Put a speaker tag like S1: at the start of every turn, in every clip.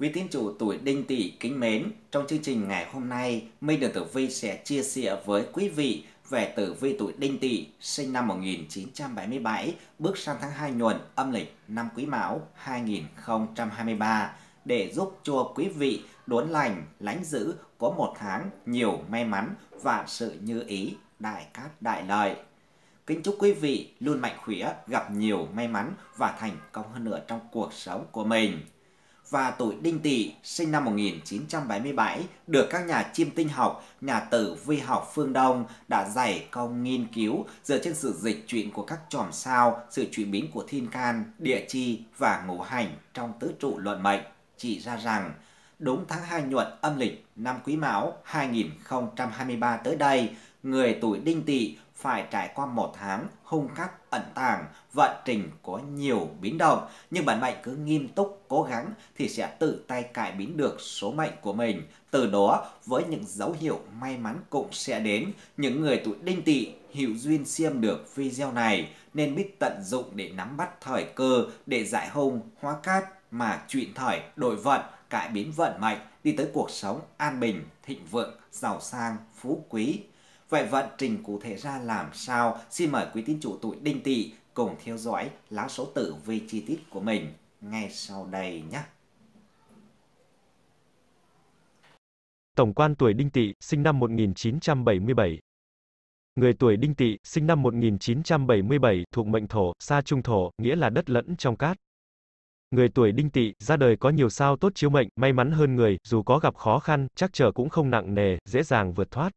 S1: Quý tín chủ tuổi đinh tỵ kính mến, trong chương trình ngày hôm nay, Minh Đường Tử Vi sẽ chia sẻ với quý vị về tử vi tuổi đinh tỵ sinh năm 1977, bước sang tháng 2 nhuận âm lịch năm quý mão 2023 để giúp cho quý vị đốn lành, lãnh giữ có một tháng nhiều may mắn và sự như ý, đại cát đại lợi. Kính chúc quý vị luôn mạnh khỏe, gặp nhiều may mắn và thành công hơn nữa trong cuộc sống của mình và tuổi Đinh Tỵ sinh năm 1977 được các nhà chiêm tinh học, nhà tử vi học phương Đông đã giải công nghiên cứu dựa trên sự dịch chuyển của các chòm sao, sự chuyển biến của thiên can, địa chi và ngũ hành trong tứ trụ luận mệnh, chỉ ra rằng đúng tháng 2 nhuận âm lịch năm Quý Mão 2023 tới đây, người tuổi Đinh Tỵ phải trải qua một tháng hung khắc ẩn tàng, vận trình có nhiều biến động, nhưng bản mệnh cứ nghiêm túc, cố gắng thì sẽ tự tay cải biến được số mệnh của mình. Từ đó, với những dấu hiệu may mắn cũng sẽ đến, những người tuổi đinh tỵ hữu duyên xem được video này nên biết tận dụng để nắm bắt thời cơ để giải hung, hóa cát mà chuyện thời đổi vận, cải biến vận mệnh đi tới cuộc sống an bình, thịnh vượng, giàu sang, phú quý, Vậy vận trình cụ thể ra làm sao? Xin mời quý tín chủ tuổi Đinh Tỵ cùng theo dõi lá số tử về chi tiết của mình ngay sau đây nhé.
S2: Tổng quan tuổi Đinh Tỵ, sinh năm 1977. Người tuổi Đinh Tỵ, sinh năm 1977, thuộc mệnh thổ, sa trung thổ, nghĩa là đất lẫn trong cát. Người tuổi Đinh Tỵ, ra đời có nhiều sao tốt chiếu mệnh, may mắn hơn người, dù có gặp khó khăn, chắc trở cũng không nặng nề, dễ dàng vượt thoát.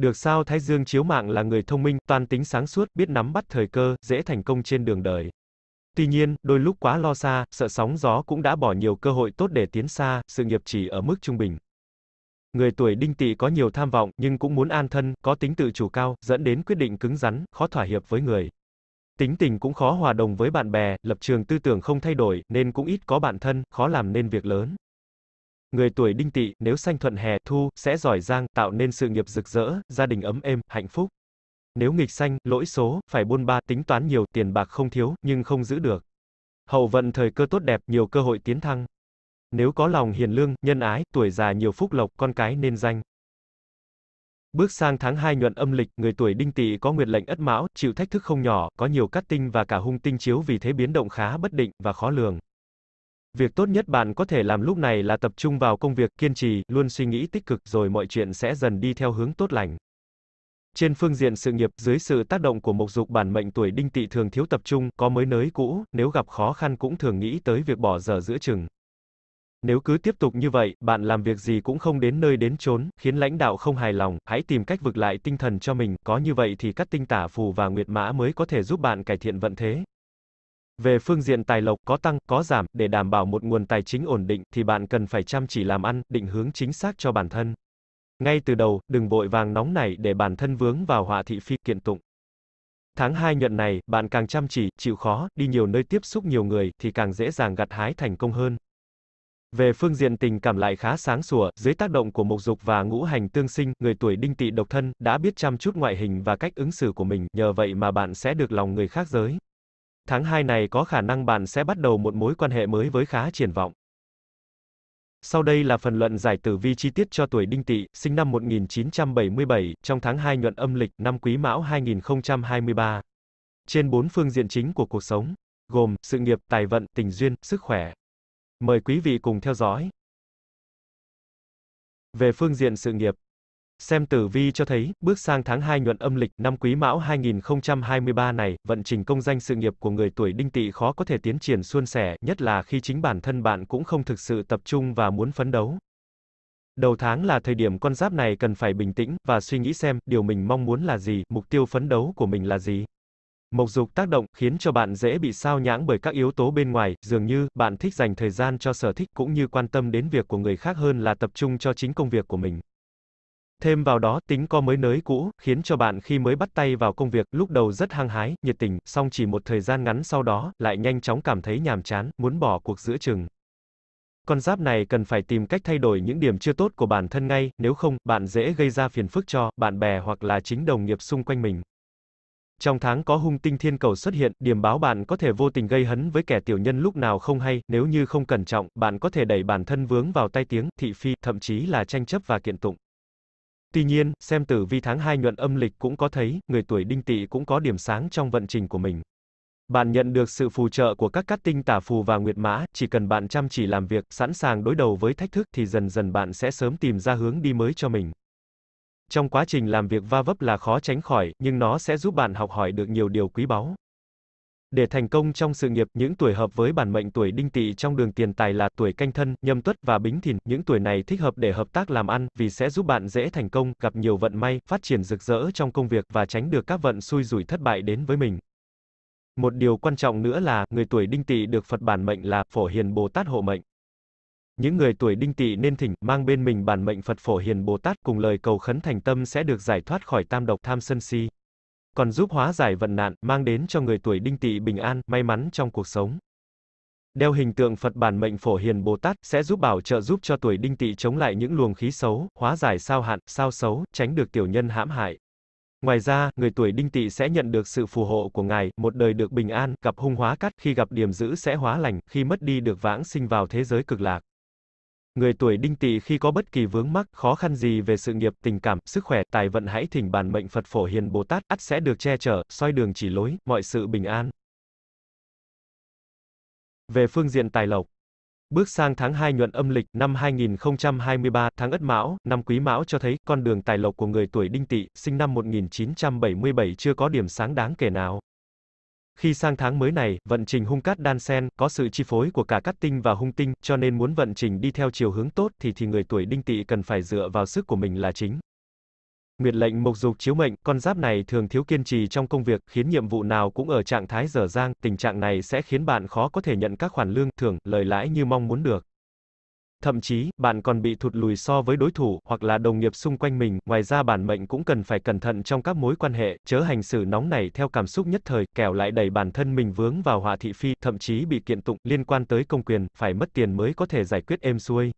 S2: Được sao Thái Dương Chiếu Mạng là người thông minh, toàn tính sáng suốt, biết nắm bắt thời cơ, dễ thành công trên đường đời. Tuy nhiên, đôi lúc quá lo xa, sợ sóng gió cũng đã bỏ nhiều cơ hội tốt để tiến xa, sự nghiệp chỉ ở mức trung bình. Người tuổi đinh Tị có nhiều tham vọng, nhưng cũng muốn an thân, có tính tự chủ cao, dẫn đến quyết định cứng rắn, khó thỏa hiệp với người. Tính tình cũng khó hòa đồng với bạn bè, lập trường tư tưởng không thay đổi, nên cũng ít có bạn thân, khó làm nên việc lớn. Người tuổi đinh tỵ, nếu sanh thuận hè, thu, sẽ giỏi giang, tạo nên sự nghiệp rực rỡ, gia đình ấm êm, hạnh phúc. Nếu nghịch sanh, lỗi số, phải buôn ba, tính toán nhiều, tiền bạc không thiếu, nhưng không giữ được. Hậu vận thời cơ tốt đẹp, nhiều cơ hội tiến thăng. Nếu có lòng hiền lương, nhân ái, tuổi già nhiều phúc lộc, con cái nên danh. Bước sang tháng 2 nhuận âm lịch, người tuổi đinh tỵ có nguyệt lệnh ất mão, chịu thách thức không nhỏ, có nhiều cát tinh và cả hung tinh chiếu vì thế biến động khá bất định và khó lường. Việc tốt nhất bạn có thể làm lúc này là tập trung vào công việc, kiên trì, luôn suy nghĩ tích cực rồi mọi chuyện sẽ dần đi theo hướng tốt lành. Trên phương diện sự nghiệp, dưới sự tác động của mộc dục bản mệnh tuổi đinh tỵ thường thiếu tập trung, có mới nới cũ, nếu gặp khó khăn cũng thường nghĩ tới việc bỏ giờ giữa chừng. Nếu cứ tiếp tục như vậy, bạn làm việc gì cũng không đến nơi đến chốn, khiến lãnh đạo không hài lòng, hãy tìm cách vực lại tinh thần cho mình, có như vậy thì các tinh tả phù và nguyệt mã mới có thể giúp bạn cải thiện vận thế. Về phương diện tài lộc có tăng, có giảm, để đảm bảo một nguồn tài chính ổn định thì bạn cần phải chăm chỉ làm ăn, định hướng chính xác cho bản thân. Ngay từ đầu, đừng vội vàng nóng nảy để bản thân vướng vào họa thị phi kiện tụng. Tháng 2 nhuận này, bạn càng chăm chỉ, chịu khó, đi nhiều nơi tiếp xúc nhiều người thì càng dễ dàng gặt hái thành công hơn. Về phương diện tình cảm lại khá sáng sủa, dưới tác động của mộc dục và ngũ hành tương sinh, người tuổi đinh tỵ độc thân đã biết chăm chút ngoại hình và cách ứng xử của mình, nhờ vậy mà bạn sẽ được lòng người khác giới. Tháng 2 này có khả năng bạn sẽ bắt đầu một mối quan hệ mới với khá triển vọng. Sau đây là phần luận giải tử vi chi tiết cho tuổi Đinh Tỵ, sinh năm 1977, trong tháng 2 nhuận âm lịch năm Quý Mão 2023. Trên bốn phương diện chính của cuộc sống, gồm sự nghiệp, tài vận, tình duyên, sức khỏe. Mời quý vị cùng theo dõi. Về phương diện sự nghiệp, Xem tử vi cho thấy, bước sang tháng 2 nhuận âm lịch năm Quý Mão 2023 này, vận trình công danh sự nghiệp của người tuổi Đinh Tỵ khó có thể tiến triển suôn sẻ, nhất là khi chính bản thân bạn cũng không thực sự tập trung và muốn phấn đấu. Đầu tháng là thời điểm con giáp này cần phải bình tĩnh và suy nghĩ xem điều mình mong muốn là gì, mục tiêu phấn đấu của mình là gì. Mộc dục tác động khiến cho bạn dễ bị sao nhãng bởi các yếu tố bên ngoài, dường như bạn thích dành thời gian cho sở thích cũng như quan tâm đến việc của người khác hơn là tập trung cho chính công việc của mình. Thêm vào đó, tính co mới nới cũ, khiến cho bạn khi mới bắt tay vào công việc, lúc đầu rất hăng hái, nhiệt tình, song chỉ một thời gian ngắn sau đó, lại nhanh chóng cảm thấy nhàm chán, muốn bỏ cuộc giữa chừng. Con giáp này cần phải tìm cách thay đổi những điểm chưa tốt của bản thân ngay, nếu không, bạn dễ gây ra phiền phức cho bạn bè hoặc là chính đồng nghiệp xung quanh mình. Trong tháng có hung tinh thiên cầu xuất hiện, điểm báo bạn có thể vô tình gây hấn với kẻ tiểu nhân lúc nào không hay, nếu như không cẩn trọng, bạn có thể đẩy bản thân vướng vào tai tiếng, thị phi, thậm chí là tranh chấp và kiện tụng. Tuy nhiên, xem tử vi tháng 2 nhuận âm lịch cũng có thấy, người tuổi đinh tỵ cũng có điểm sáng trong vận trình của mình. Bạn nhận được sự phù trợ của các cát tinh tả phù và nguyệt mã, chỉ cần bạn chăm chỉ làm việc, sẵn sàng đối đầu với thách thức thì dần dần bạn sẽ sớm tìm ra hướng đi mới cho mình. Trong quá trình làm việc va vấp là khó tránh khỏi, nhưng nó sẽ giúp bạn học hỏi được nhiều điều quý báu. Để thành công trong sự nghiệp, những tuổi hợp với bản mệnh tuổi đinh tỵ trong đường tiền tài là tuổi canh thân, nhâm tuất và bính thìn, những tuổi này thích hợp để hợp tác làm ăn, vì sẽ giúp bạn dễ thành công, gặp nhiều vận may, phát triển rực rỡ trong công việc và tránh được các vận xui rủi thất bại đến với mình. Một điều quan trọng nữa là, người tuổi đinh tỵ được Phật bản mệnh là Phổ Hiền Bồ Tát hộ mệnh. Những người tuổi đinh tỵ nên thỉnh, mang bên mình bản mệnh Phật Phổ Hiền Bồ Tát cùng lời cầu khấn thành tâm sẽ được giải thoát khỏi tam độc tham sân si còn giúp hóa giải vận nạn, mang đến cho người tuổi đinh tỵ bình an, may mắn trong cuộc sống. Đeo hình tượng Phật bản mệnh phổ hiền Bồ Tát sẽ giúp bảo trợ giúp cho tuổi đinh tỵ chống lại những luồng khí xấu, hóa giải sao hạn, sao xấu, tránh được tiểu nhân hãm hại. Ngoài ra, người tuổi đinh tỵ sẽ nhận được sự phù hộ của ngài, một đời được bình an, gặp hung hóa cắt, khi gặp điểm dữ sẽ hóa lành, khi mất đi được vãng sinh vào thế giới cực lạc. Người tuổi đinh tỵ khi có bất kỳ vướng mắc, khó khăn gì về sự nghiệp, tình cảm, sức khỏe, tài vận hãy thỉnh bản mệnh Phật Phổ Hiền Bồ Tát, ắt sẽ được che chở, soi đường chỉ lối, mọi sự bình an. Về phương diện tài lộc, Bước sang tháng 2 nhuận âm lịch năm 2023, tháng Ất Mão, năm Quý Mão cho thấy con đường tài lộc của người tuổi Đinh Tỵ, sinh năm 1977 chưa có điểm sáng đáng kể nào. Khi sang tháng mới này, vận trình hung cát đan sen, có sự chi phối của cả cát tinh và hung tinh, cho nên muốn vận trình đi theo chiều hướng tốt thì thì người tuổi đinh tỵ cần phải dựa vào sức của mình là chính. Nguyệt lệnh mộc dục chiếu mệnh, con giáp này thường thiếu kiên trì trong công việc, khiến nhiệm vụ nào cũng ở trạng thái dở dang, tình trạng này sẽ khiến bạn khó có thể nhận các khoản lương, thưởng, lời lãi như mong muốn được. Thậm chí, bạn còn bị thụt lùi so với đối thủ, hoặc là đồng nghiệp xung quanh mình. Ngoài ra bản mệnh cũng cần phải cẩn thận trong các mối quan hệ, chớ hành xử nóng nảy theo cảm xúc nhất thời, kẻo lại đẩy bản thân mình vướng vào họa thị phi, thậm chí bị kiện tụng liên quan tới công quyền, phải mất tiền mới có thể giải quyết êm xuôi.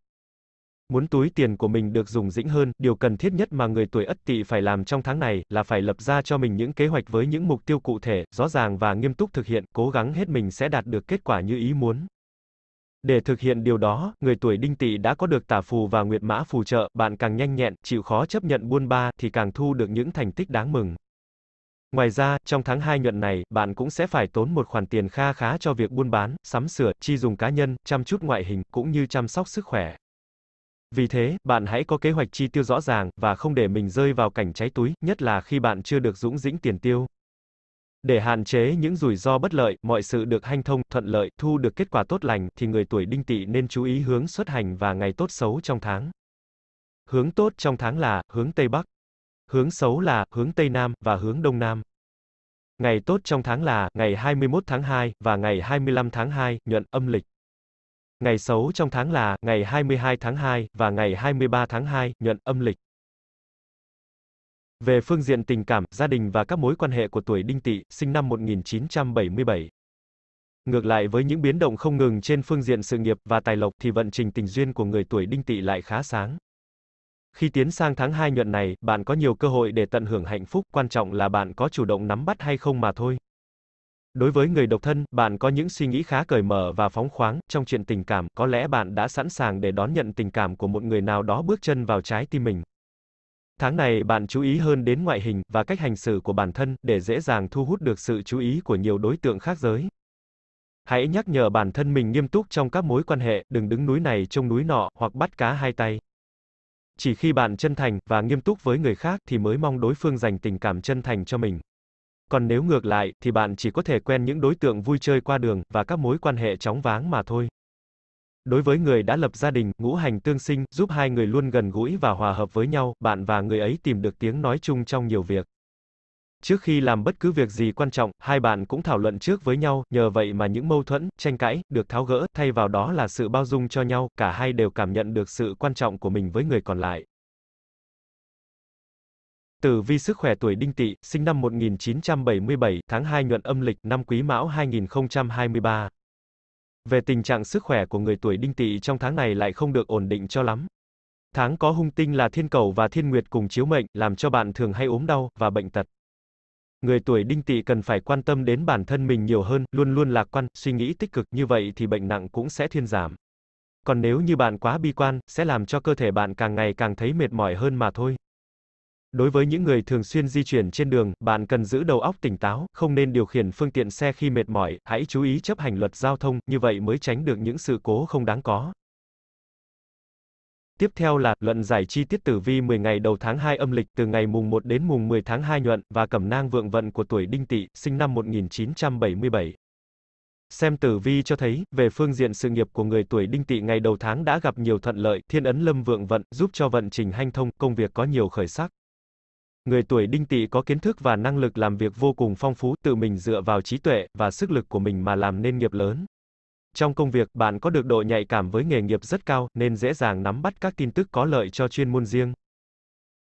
S2: Muốn túi tiền của mình được dùng dĩnh hơn, điều cần thiết nhất mà người tuổi Ất Tỵ phải làm trong tháng này là phải lập ra cho mình những kế hoạch với những mục tiêu cụ thể, rõ ràng và nghiêm túc thực hiện, cố gắng hết mình sẽ đạt được kết quả như ý muốn. Để thực hiện điều đó, người tuổi đinh tỵ đã có được tả phù và nguyệt mã phù trợ, bạn càng nhanh nhẹn, chịu khó chấp nhận buôn ba thì càng thu được những thành tích đáng mừng. Ngoài ra, trong tháng 2 nhuận này, bạn cũng sẽ phải tốn một khoản tiền kha khá cho việc buôn bán, sắm sửa, chi dùng cá nhân, chăm chút ngoại hình, cũng như chăm sóc sức khỏe. Vì thế, bạn hãy có kế hoạch chi tiêu rõ ràng, và không để mình rơi vào cảnh cháy túi, nhất là khi bạn chưa được dũng dĩnh tiền tiêu. Để hạn chế những rủi ro bất lợi, mọi sự được hanh thông, thuận lợi, thu được kết quả tốt lành, thì người tuổi đinh tỵ nên chú ý hướng xuất hành và ngày tốt xấu trong tháng. Hướng tốt trong tháng là, hướng Tây Bắc. Hướng xấu là, hướng Tây Nam, và hướng Đông Nam. Ngày tốt trong tháng là, ngày 21 tháng 2, và ngày 25 tháng 2, nhuận âm lịch. Ngày xấu trong tháng là, ngày 22 tháng 2, và ngày 23 tháng 2, nhuận âm lịch. Về phương diện tình cảm, gia đình và các mối quan hệ của tuổi đinh tỵ, sinh năm 1977. Ngược lại với những biến động không ngừng trên phương diện sự nghiệp và tài lộc thì vận trình tình duyên của người tuổi đinh tỵ lại khá sáng. Khi tiến sang tháng 2 nhuận này, bạn có nhiều cơ hội để tận hưởng hạnh phúc, quan trọng là bạn có chủ động nắm bắt hay không mà thôi. Đối với người độc thân, bạn có những suy nghĩ khá cởi mở và phóng khoáng, trong chuyện tình cảm, có lẽ bạn đã sẵn sàng để đón nhận tình cảm của một người nào đó bước chân vào trái tim mình. Tháng này bạn chú ý hơn đến ngoại hình và cách hành xử của bản thân để dễ dàng thu hút được sự chú ý của nhiều đối tượng khác giới. Hãy nhắc nhở bản thân mình nghiêm túc trong các mối quan hệ, đừng đứng núi này trông núi nọ hoặc bắt cá hai tay. Chỉ khi bạn chân thành và nghiêm túc với người khác thì mới mong đối phương dành tình cảm chân thành cho mình. Còn nếu ngược lại thì bạn chỉ có thể quen những đối tượng vui chơi qua đường và các mối quan hệ chóng váng mà thôi. Đối với người đã lập gia đình, ngũ hành tương sinh, giúp hai người luôn gần gũi và hòa hợp với nhau, bạn và người ấy tìm được tiếng nói chung trong nhiều việc. Trước khi làm bất cứ việc gì quan trọng, hai bạn cũng thảo luận trước với nhau, nhờ vậy mà những mâu thuẫn, tranh cãi, được tháo gỡ, thay vào đó là sự bao dung cho nhau, cả hai đều cảm nhận được sự quan trọng của mình với người còn lại. Tử vi sức khỏe tuổi Đinh Tỵ, sinh năm 1977, tháng 2 nhuận âm lịch, năm Quý Mão 2023. Về tình trạng sức khỏe của người tuổi đinh tỵ trong tháng này lại không được ổn định cho lắm. Tháng có hung tinh là thiên cầu và thiên nguyệt cùng chiếu mệnh, làm cho bạn thường hay ốm đau và bệnh tật. Người tuổi đinh tỵ cần phải quan tâm đến bản thân mình nhiều hơn, luôn luôn lạc quan, suy nghĩ tích cực như vậy thì bệnh nặng cũng sẽ thiên giảm. Còn nếu như bạn quá bi quan, sẽ làm cho cơ thể bạn càng ngày càng thấy mệt mỏi hơn mà thôi. Đối với những người thường xuyên di chuyển trên đường, bạn cần giữ đầu óc tỉnh táo, không nên điều khiển phương tiện xe khi mệt mỏi, hãy chú ý chấp hành luật giao thông, như vậy mới tránh được những sự cố không đáng có. Tiếp theo là luận giải chi tiết tử vi 10 ngày đầu tháng 2 âm lịch từ ngày mùng 1 đến mùng 10 tháng 2 nhuận và cẩm nang vượng vận của tuổi Đinh Tỵ, sinh năm 1977. Xem tử vi cho thấy, về phương diện sự nghiệp của người tuổi Đinh Tỵ ngày đầu tháng đã gặp nhiều thuận lợi, thiên ấn lâm vượng vận, giúp cho vận trình hanh thông, công việc có nhiều khởi sắc. Người tuổi đinh tỵ có kiến thức và năng lực làm việc vô cùng phong phú, tự mình dựa vào trí tuệ và sức lực của mình mà làm nên nghiệp lớn. Trong công việc, bạn có được độ nhạy cảm với nghề nghiệp rất cao nên dễ dàng nắm bắt các tin tức có lợi cho chuyên môn riêng.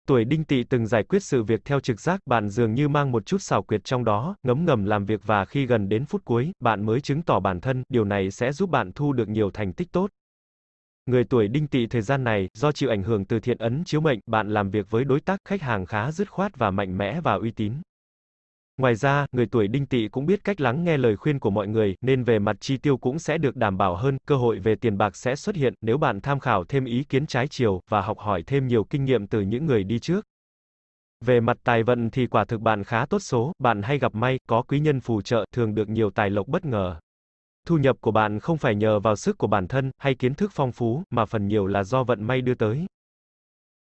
S2: Tuổi đinh tỵ từng giải quyết sự việc theo trực giác, bạn dường như mang một chút xảo quyệt trong đó, ngấm ngầm làm việc và khi gần đến phút cuối, bạn mới chứng tỏ bản thân, điều này sẽ giúp bạn thu được nhiều thành tích tốt. Người tuổi đinh Tị thời gian này, do chịu ảnh hưởng từ thiện ấn chiếu mệnh, bạn làm việc với đối tác, khách hàng khá dứt khoát và mạnh mẽ và uy tín. Ngoài ra, người tuổi đinh Tị cũng biết cách lắng nghe lời khuyên của mọi người, nên về mặt chi tiêu cũng sẽ được đảm bảo hơn, cơ hội về tiền bạc sẽ xuất hiện nếu bạn tham khảo thêm ý kiến trái chiều và học hỏi thêm nhiều kinh nghiệm từ những người đi trước. Về mặt tài vận thì quả thực bạn khá tốt số, bạn hay gặp may, có quý nhân phù trợ, thường được nhiều tài lộc bất ngờ. Thu nhập của bạn không phải nhờ vào sức của bản thân hay kiến thức phong phú, mà phần nhiều là do vận may đưa tới.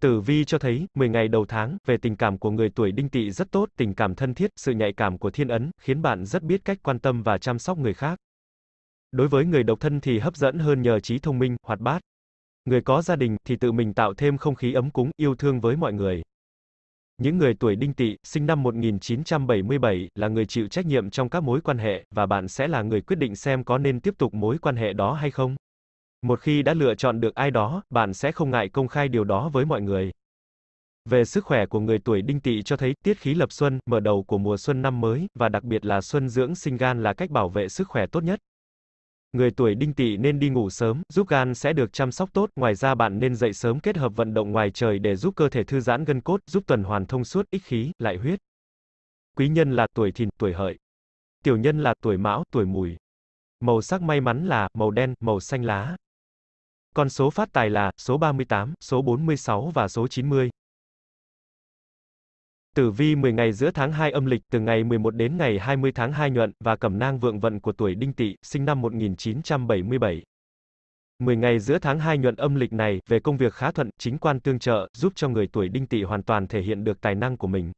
S2: Tử vi cho thấy, 10 ngày đầu tháng, về tình cảm của người tuổi đinh tỵ rất tốt, tình cảm thân thiết, sự nhạy cảm của thiên ấn, khiến bạn rất biết cách quan tâm và chăm sóc người khác. Đối với người độc thân thì hấp dẫn hơn nhờ trí thông minh, hoạt bát. Người có gia đình thì tự mình tạo thêm không khí ấm cúng, yêu thương với mọi người. Những người tuổi đinh tỵ, sinh năm 1977, là người chịu trách nhiệm trong các mối quan hệ, và bạn sẽ là người quyết định xem có nên tiếp tục mối quan hệ đó hay không. Một khi đã lựa chọn được ai đó, bạn sẽ không ngại công khai điều đó với mọi người. Về sức khỏe của người tuổi đinh tỵ cho thấy tiết khí lập xuân, mở đầu của mùa xuân năm mới, và đặc biệt là xuân dưỡng sinh gan là cách bảo vệ sức khỏe tốt nhất. Người tuổi đinh tỵ nên đi ngủ sớm, giúp gan sẽ được chăm sóc tốt, ngoài ra bạn nên dậy sớm kết hợp vận động ngoài trời để giúp cơ thể thư giãn gân cốt, giúp tuần hoàn thông suốt, ích khí, lại huyết. Quý nhân là tuổi thìn, tuổi hợi. Tiểu nhân là tuổi mão, tuổi mùi. Màu sắc may mắn là màu đen, màu xanh lá. Con số phát tài là số 38, số 46 và số 90. Tử vi 10 ngày giữa tháng 2 âm lịch từ ngày 11 đến ngày 20 tháng 2 nhuận và cẩm nang vượng vận của tuổi Đinh Tỵ, sinh năm 1977. 10 ngày giữa tháng 2 nhuận âm lịch này, về công việc khá thuận, chính quan tương trợ, giúp cho người tuổi Đinh Tỵ hoàn toàn thể hiện được tài năng của mình.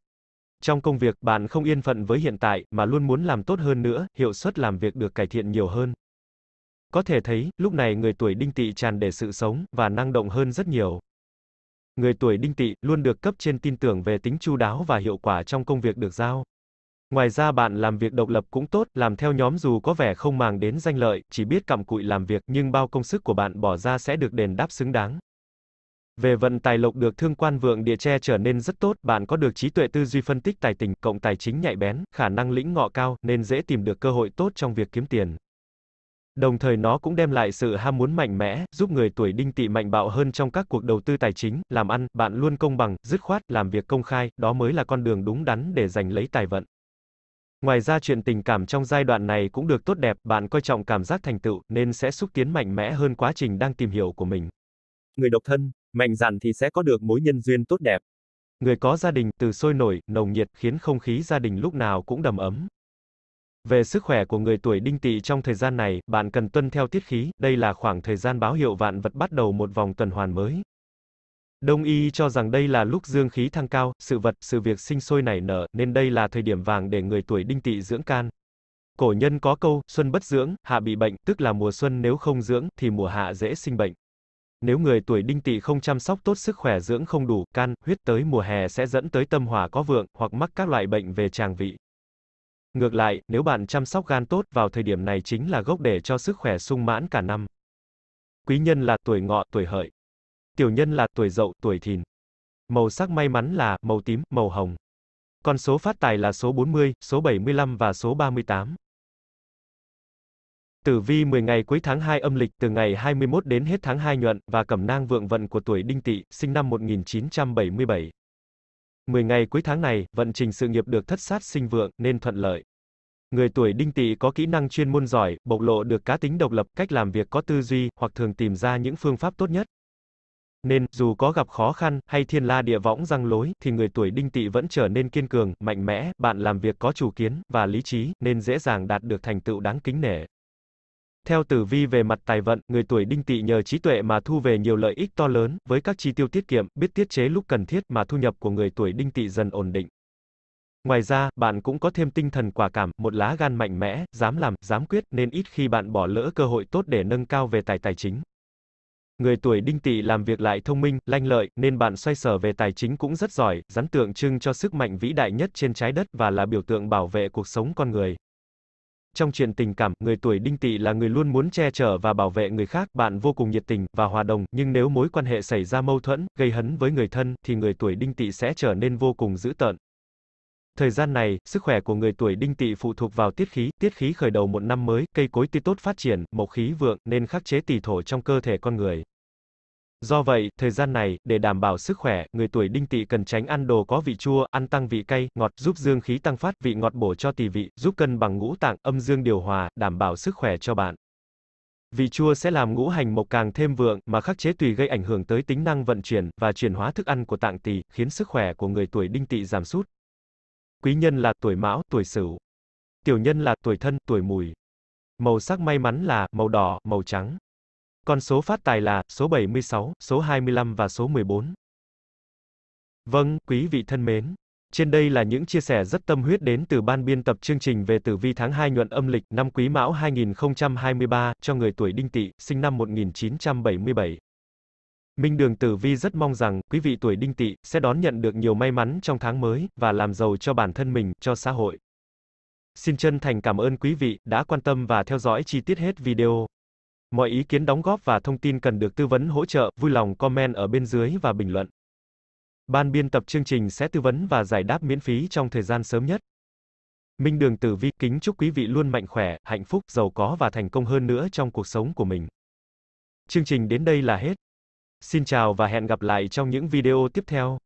S2: Trong công việc, bạn không yên phận với hiện tại mà luôn muốn làm tốt hơn nữa, hiệu suất làm việc được cải thiện nhiều hơn. Có thể thấy, lúc này người tuổi Đinh Tỵ tràn đầy sự sống và năng động hơn rất nhiều người tuổi đinh tỵ luôn được cấp trên tin tưởng về tính chu đáo và hiệu quả trong công việc được giao. Ngoài ra bạn làm việc độc lập cũng tốt, làm theo nhóm dù có vẻ không màng đến danh lợi, chỉ biết cặm cụi làm việc nhưng bao công sức của bạn bỏ ra sẽ được đền đáp xứng đáng. Về vận tài lộc được thương quan vượng địa tre trở nên rất tốt, bạn có được trí tuệ tư duy phân tích tài tình, cộng tài chính nhạy bén, khả năng lĩnh ngọ cao, nên dễ tìm được cơ hội tốt trong việc kiếm tiền. Đồng thời nó cũng đem lại sự ham muốn mạnh mẽ, giúp người tuổi đinh tỵ mạnh bạo hơn trong các cuộc đầu tư tài chính, làm ăn, bạn luôn công bằng, dứt khoát, làm việc công khai, đó mới là con đường đúng đắn để giành lấy tài vận. Ngoài ra chuyện tình cảm trong giai đoạn này cũng được tốt đẹp, bạn coi trọng cảm giác thành tựu nên sẽ xúc tiến mạnh mẽ hơn quá trình đang tìm hiểu của mình. Người độc thân, mạnh dạn thì sẽ có được mối nhân duyên tốt đẹp. Người có gia đình từ sôi nổi, nồng nhiệt khiến không khí gia đình lúc nào cũng đầm ấm. Về sức khỏe của người tuổi đinh tỵ trong thời gian này, bạn cần tuân theo tiết khí, đây là khoảng thời gian báo hiệu vạn vật bắt đầu một vòng tuần hoàn mới. Đông y cho rằng đây là lúc dương khí thăng cao, sự vật, sự việc sinh sôi nảy nở, nên đây là thời điểm vàng để người tuổi đinh tỵ dưỡng can. Cổ nhân có câu, xuân bất dưỡng, hạ bị bệnh, tức là mùa xuân nếu không dưỡng, thì mùa hạ dễ sinh bệnh. Nếu người tuổi đinh tỵ không chăm sóc tốt sức khỏe dưỡng không đủ, can, huyết tới mùa hè sẽ dẫn tới tâm hỏa có vượng, hoặc mắc các loại bệnh về tràng vị. Ngược lại, nếu bạn chăm sóc gan tốt vào thời điểm này chính là gốc để cho sức khỏe sung mãn cả năm. Quý nhân là tuổi ngọ, tuổi hợi. Tiểu nhân là tuổi dậu, tuổi thìn. Màu sắc may mắn là màu tím, màu hồng. Con số phát tài là số 40, số 75 và số 38. Tử vi 10 ngày cuối tháng 2 âm lịch từ ngày 21 đến hết tháng 2 nhuận và cẩm nang vượng vận của tuổi Đinh Tỵ, sinh năm 1977. 10 ngày cuối tháng này, vận trình sự nghiệp được thất sát sinh vượng nên thuận lợi. Người tuổi đinh tỵ có kỹ năng chuyên môn giỏi, bộc lộ được cá tính độc lập, cách làm việc có tư duy, hoặc thường tìm ra những phương pháp tốt nhất. Nên, dù có gặp khó khăn, hay thiên la địa võng răng lối, thì người tuổi đinh tỵ vẫn trở nên kiên cường, mạnh mẽ, bạn làm việc có chủ kiến, và lý trí, nên dễ dàng đạt được thành tựu đáng kính nể. Theo tử vi về mặt tài vận, người tuổi đinh tỵ nhờ trí tuệ mà thu về nhiều lợi ích to lớn, với các chi tiêu tiết kiệm, biết tiết chế lúc cần thiết mà thu nhập của người tuổi đinh tỵ dần ổn định. Ngoài ra, bạn cũng có thêm tinh thần quả cảm, một lá gan mạnh mẽ, dám làm, dám quyết, nên ít khi bạn bỏ lỡ cơ hội tốt để nâng cao về tài tài chính. Người tuổi đinh tỵ làm việc lại thông minh, lanh lợi, nên bạn xoay sở về tài chính cũng rất giỏi, rắn tượng trưng cho sức mạnh vĩ đại nhất trên trái đất và là biểu tượng bảo vệ cuộc sống con người. Trong chuyện tình cảm, người tuổi đinh tỵ là người luôn muốn che chở và bảo vệ người khác, bạn vô cùng nhiệt tình và hòa đồng, nhưng nếu mối quan hệ xảy ra mâu thuẫn, gây hấn với người thân, thì người tuổi đinh tỵ sẽ trở nên vô cùng dữ tợn. Thời gian này, sức khỏe của người tuổi đinh tỵ phụ thuộc vào tiết khí, tiết khí khởi đầu một năm mới, cây cối tươi tốt phát triển, mộc khí vượng, nên khắc chế tỷ thổ trong cơ thể con người. Do vậy, thời gian này, để đảm bảo sức khỏe, người tuổi đinh tỵ cần tránh ăn đồ có vị chua, ăn tăng vị cay, ngọt, giúp dương khí tăng phát, vị ngọt bổ cho tỳ vị, giúp cân bằng ngũ tạng, âm dương điều hòa, đảm bảo sức khỏe cho bạn. Vị chua sẽ làm ngũ hành mộc càng thêm vượng, mà khắc chế tùy gây ảnh hưởng tới tính năng vận chuyển và chuyển hóa thức ăn của tạng tỳ, khiến sức khỏe của người tuổi đinh tỵ giảm sút. Quý nhân là tuổi mão, tuổi sửu. Tiểu nhân là tuổi thân, tuổi mùi. Màu sắc may mắn là màu đỏ, màu trắng. Con số phát tài là số 76, số 25 và số 14. Vâng, quý vị thân mến. Trên đây là những chia sẻ rất tâm huyết đến từ ban biên tập chương trình về tử vi tháng 2 nhuận âm lịch năm Quý Mão 2023 cho người tuổi Đinh Tỵ, sinh năm 1977. Minh Đường Tử Vi rất mong rằng quý vị tuổi Đinh Tỵ sẽ đón nhận được nhiều may mắn trong tháng mới và làm giàu cho bản thân mình, cho xã hội. Xin chân thành cảm ơn quý vị đã quan tâm và theo dõi chi tiết hết video. Mọi ý kiến đóng góp và thông tin cần được tư vấn hỗ trợ, vui lòng comment ở bên dưới và bình luận. Ban biên tập chương trình sẽ tư vấn và giải đáp miễn phí trong thời gian sớm nhất. Minh Đường Tử Vi kính chúc quý vị luôn mạnh khỏe, hạnh phúc, giàu có và thành công hơn nữa trong cuộc sống của mình. Chương trình đến đây là hết. Xin chào và hẹn gặp lại trong những video tiếp theo.